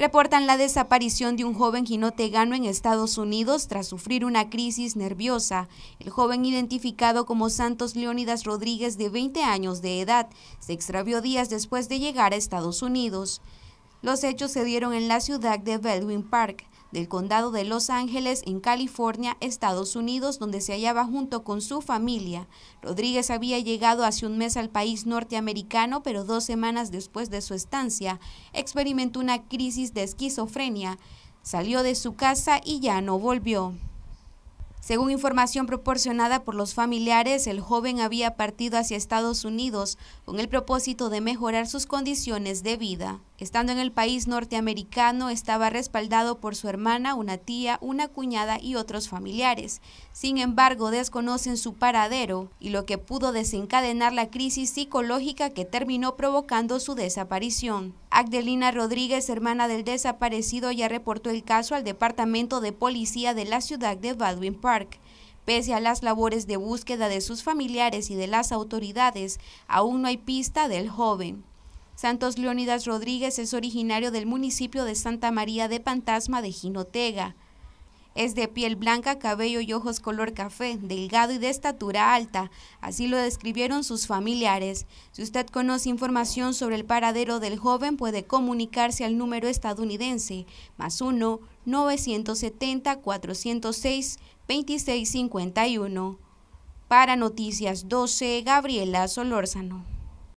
reportan la desaparición de un joven gano en Estados Unidos tras sufrir una crisis nerviosa. El joven identificado como Santos Leónidas Rodríguez de 20 años de edad se extravió días después de llegar a Estados Unidos. Los hechos se dieron en la ciudad de Baldwin Park del condado de Los Ángeles, en California, Estados Unidos, donde se hallaba junto con su familia. Rodríguez había llegado hace un mes al país norteamericano, pero dos semanas después de su estancia, experimentó una crisis de esquizofrenia. Salió de su casa y ya no volvió. Según información proporcionada por los familiares, el joven había partido hacia Estados Unidos con el propósito de mejorar sus condiciones de vida. Estando en el país norteamericano, estaba respaldado por su hermana, una tía, una cuñada y otros familiares. Sin embargo, desconocen su paradero y lo que pudo desencadenar la crisis psicológica que terminó provocando su desaparición. Agdelina Rodríguez, hermana del desaparecido, ya reportó el caso al Departamento de Policía de la ciudad de Baldwin Park. Pese a las labores de búsqueda de sus familiares y de las autoridades, aún no hay pista del joven. Santos Leónidas Rodríguez es originario del municipio de Santa María de Pantasma de Jinotega. Es de piel blanca, cabello y ojos color café, delgado y de estatura alta. Así lo describieron sus familiares. Si usted conoce información sobre el paradero del joven, puede comunicarse al número estadounidense más 1-970-406-2651. Para Noticias 12, Gabriela Solórzano.